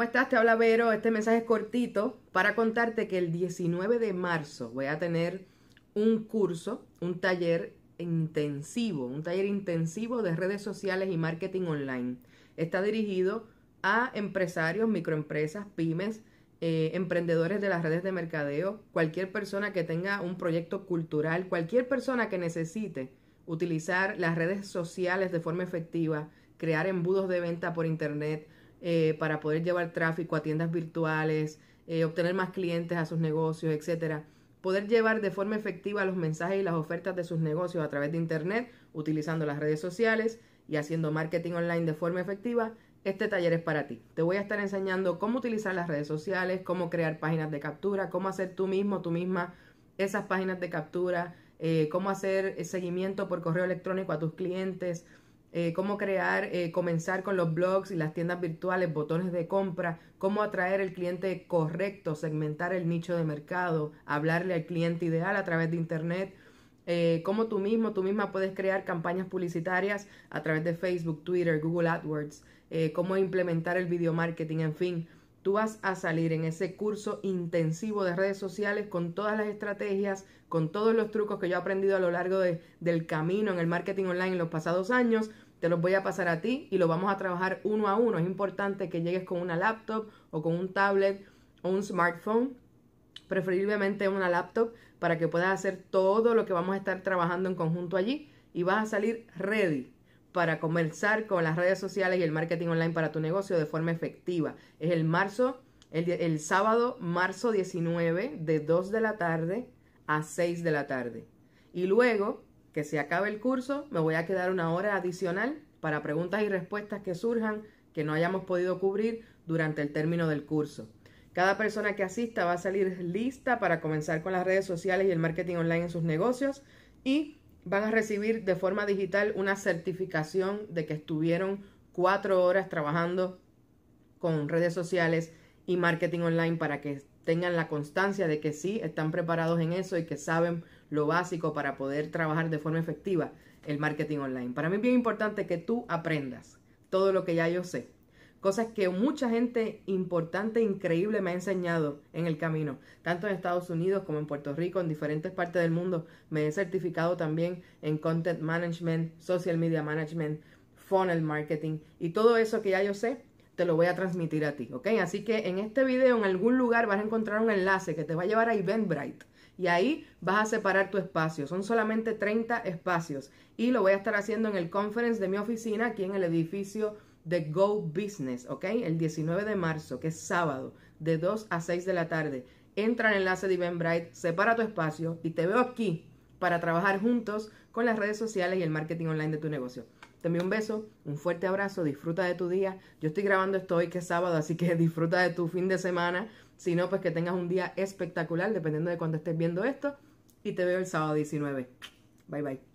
¿Cómo estás? Te habla Vero. Este mensaje es cortito para contarte que el 19 de marzo voy a tener un curso, un taller intensivo, un taller intensivo de redes sociales y marketing online. Está dirigido a empresarios, microempresas, pymes, eh, emprendedores de las redes de mercadeo, cualquier persona que tenga un proyecto cultural, cualquier persona que necesite utilizar las redes sociales de forma efectiva, crear embudos de venta por internet, eh, para poder llevar tráfico a tiendas virtuales, eh, obtener más clientes a sus negocios, etcétera. Poder llevar de forma efectiva los mensajes y las ofertas de sus negocios a través de Internet, utilizando las redes sociales y haciendo marketing online de forma efectiva, este taller es para ti. Te voy a estar enseñando cómo utilizar las redes sociales, cómo crear páginas de captura, cómo hacer tú mismo, tú misma esas páginas de captura, eh, cómo hacer seguimiento por correo electrónico a tus clientes, eh, cómo crear, eh, comenzar con los blogs y las tiendas virtuales, botones de compra, cómo atraer el cliente correcto, segmentar el nicho de mercado, hablarle al cliente ideal a través de Internet, eh, cómo tú mismo, tú misma puedes crear campañas publicitarias a través de Facebook, Twitter, Google AdWords, cómo implementar el video marketing, en fin. Tú vas a salir en ese curso intensivo de redes sociales con todas las estrategias, con todos los trucos que yo he aprendido a lo largo del camino en el marketing online en los pasados años. Te los voy a pasar a ti y lo vamos a trabajar uno a uno. Es importante que llegues con una laptop o con un tablet o un smartphone, preferiblemente una laptop, para que puedas hacer todo lo que vamos a estar trabajando en conjunto allí y vas a salir ready para comenzar con las redes sociales y el marketing online para tu negocio de forma efectiva. Es el marzo, el, sábado, marzo 19, de 2 de la tarde a 6 de la tarde. Y luego que se acabe el curso, me voy a quedar una hora adicional para preguntas y respuestas que surjan que no hayamos podido cubrir durante el término del curso. Cada persona que asista va a salir lista para comenzar con las redes sociales y el marketing online en sus negocios y van a recibir de forma digital una certificación de que estuvieron cuatro horas trabajando con redes sociales y marketing online para que tengan la constancia de que sí están preparados en eso y que saben lo básico para poder trabajar de forma efectiva el marketing online. Para mí es bien importante que tú aprendas todo lo que ya yo sé cosas que mucha gente importante, increíble me ha enseñado en el camino, tanto en Estados Unidos como en Puerto Rico, en diferentes partes del mundo. Me he certificado también en content management, social media management, funnel marketing y todo eso que ya yo sé, te lo voy a transmitir a ti, Así que en este video, en algún lugar, vas a encontrar un enlace que te va a llevar a Eventbrite. Y ahí vas a separar tu espacio. Son solamente 30 espacios. Y lo voy a estar haciendo en el conference de mi oficina, aquí en el edificio The Go Business, ¿ok? El 19 de marzo, que es sábado, de 2 a 6 de la tarde. Entra en el enlace de Eventbrite, separa tu espacio y te veo aquí para trabajar juntos con las redes sociales y el marketing online de tu negocio. Te envío un beso, un fuerte abrazo, disfruta de tu día. Yo estoy grabando esto hoy que es sábado, así que disfruta de tu fin de semana. Si no, pues que tengas un día espectacular, dependiendo de cuando estés viendo esto. Y te veo el sábado 19. Bye bye.